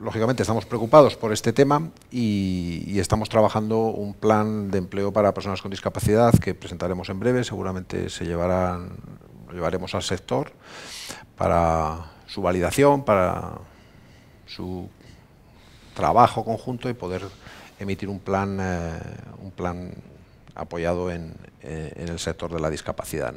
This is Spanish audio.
lógicamente, estamos preocupados por este tema y, estamos trabajando un plan de empleo para personas con discapacidad que presentaremos en breve. Seguramente se llevarán, lo llevaremos al sector para su validación, para su trabajo conjunto y poder emitir un plan, eh, un plan apoyado eh, en el sector de la discapacidad.